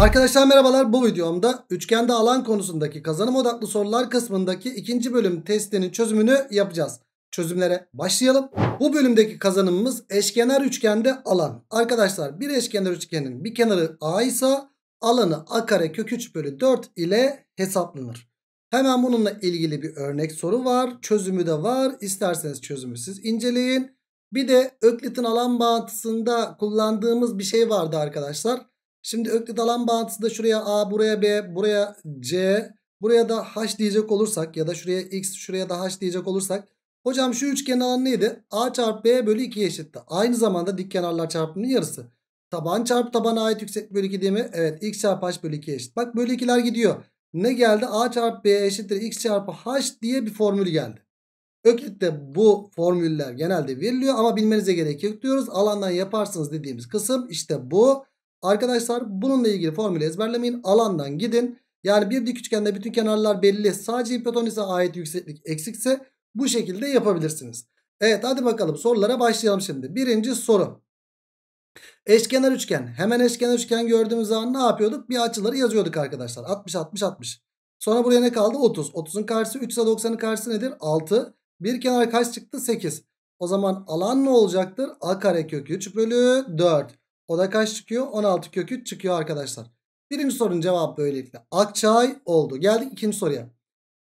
Arkadaşlar merhabalar bu videomda üçgende alan konusundaki kazanım odaklı sorular kısmındaki ikinci bölüm testinin çözümünü yapacağız. Çözümlere başlayalım. Bu bölümdeki kazanımımız eşkenar üçgende alan. Arkadaşlar bir eşkenar üçgenin bir kenarı A ise alanı A kare kök 3 bölü 4 ile hesaplanır. Hemen bununla ilgili bir örnek soru var. Çözümü de var. İsterseniz çözümü siz inceleyin. Bir de Öklit'in alan bağıntısında kullandığımız bir şey vardı arkadaşlar. Şimdi Öklid alan bağıntısı da şuraya A, buraya B, buraya C, buraya da H diyecek olursak ya da şuraya X, şuraya da H diyecek olursak. Hocam şu üçgenin alanı neydi? A çarpı B bölü 2 eşitti. Aynı zamanda dik kenarlar çarpımının yarısı. Taban çarpı tabana ait yükseklik bölü 2 değil mi? Evet x çarpı h bölü 2 eşit. Bak bölü 2'ler gidiyor. Ne geldi? A çarpı B eşittir x çarpı h diye bir formül geldi. Öklit'te bu formüller genelde veriliyor ama bilmenize gerek yok diyoruz. Alandan yaparsınız dediğimiz kısım işte bu. Arkadaşlar bununla ilgili formülü ezberlemeyin. Alandan gidin. Yani bir dik üçgende bütün kenarlar belli. Sadece hipotenüse ait yükseklik eksikse bu şekilde yapabilirsiniz. Evet hadi bakalım sorulara başlayalım şimdi. Birinci soru. Eşkenar üçgen. Hemen eşkenar üçgen gördüğümüz zaman ne yapıyorduk? Bir açıları yazıyorduk arkadaşlar. 60 60 60. Sonra buraya ne kaldı? 30. 30'un karşısı 3 ise 90'ın karşısı nedir? 6. Bir kenar kaç çıktı? 8. O zaman alan ne olacaktır? A kare kök 3 bölü 4. O da kaç çıkıyor? 16 kök 3 çıkıyor arkadaşlar. Birinci sorunun cevabı böylelikle Akçay oldu. Geldik ikinci soruya.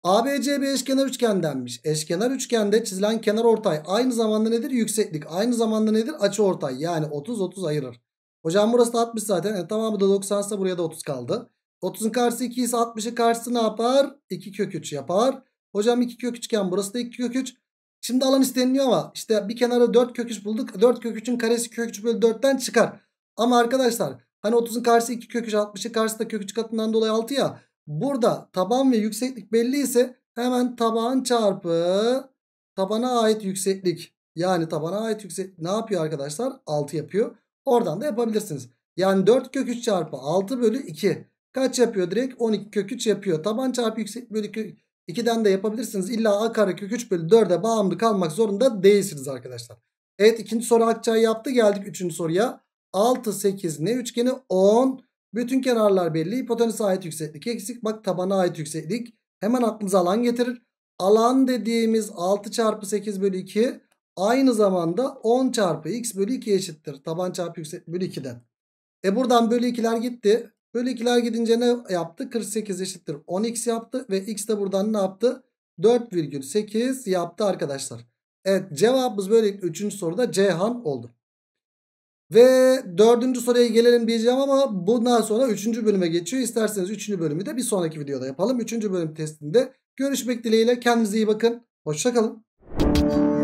ABCB eşkenar üçgen denmiş. Eşkenar üçgende çizilen kenar ortay aynı zamanda nedir? Yükseklik. Aynı zamanda nedir? Açı ortay. Yani 30-30 ayırır. Hocam burası da 60 zaten. E, tamamı da 90 ise buraya da 30 kaldı. 30'un karşısı 2 ise 60'ın karşısı ne yapar? 2 kök 3 yapar. Hocam 2 kök 3 iken burası da 2 kök 3. Şimdi alan isteniliyor ama işte bir kenara 4 kök 3 bulduk. 4 kök 3'ün karesi kök 3 bölü 4'ten çıkar. Ama arkadaşlar hani 30'un karşısı 2 kök 3 60'ın karşısı da kök 3 katından dolayı 6 ya. Burada taban ve yükseklik belli ise hemen taban çarpı tabana ait yükseklik. Yani tabana ait yükseklik ne yapıyor arkadaşlar? 6 yapıyor. Oradan da yapabilirsiniz. Yani 4 kök 3 çarpı 6 bölü 2. Kaç yapıyor direkt? 12 kök 3 yapıyor. Taban çarpı yükseklik bölü kök 2'den de yapabilirsiniz. İlla a karekök 3 bölü 4'e bağımlı kalmak zorunda değilsiniz arkadaşlar. Evet ikinci soru akçayı yaptı. Geldik üçüncü soruya. 6, 8 ne üçgeni? 10. Bütün kenarlar belli. Hipotenüse ait yükseklik eksik. Bak tabana ait yükseklik. Hemen aklınıza alan getirir. Alan dediğimiz 6 çarpı 8 bölü 2 aynı zamanda 10 çarpı x bölü 2 eşittir. Taban çarpı yükseklik bölü 2'den. E buradan bölü 2'ler gitti. Böyle ikiler gidince ne yaptı? 48 eşittir 10x yaptı ve x de buradan ne yaptı? 4,8 yaptı arkadaşlar. Evet cevabımız böylelikle 3. soruda Ceyhan oldu. Ve dördüncü soruya gelelim diyeceğim ama bundan sonra üçüncü bölüme geçiyor. İsterseniz üçüncü bölümü de bir sonraki videoda yapalım. Üçüncü bölüm testinde görüşmek dileğiyle. Kendinize iyi bakın. Hoşçakalın.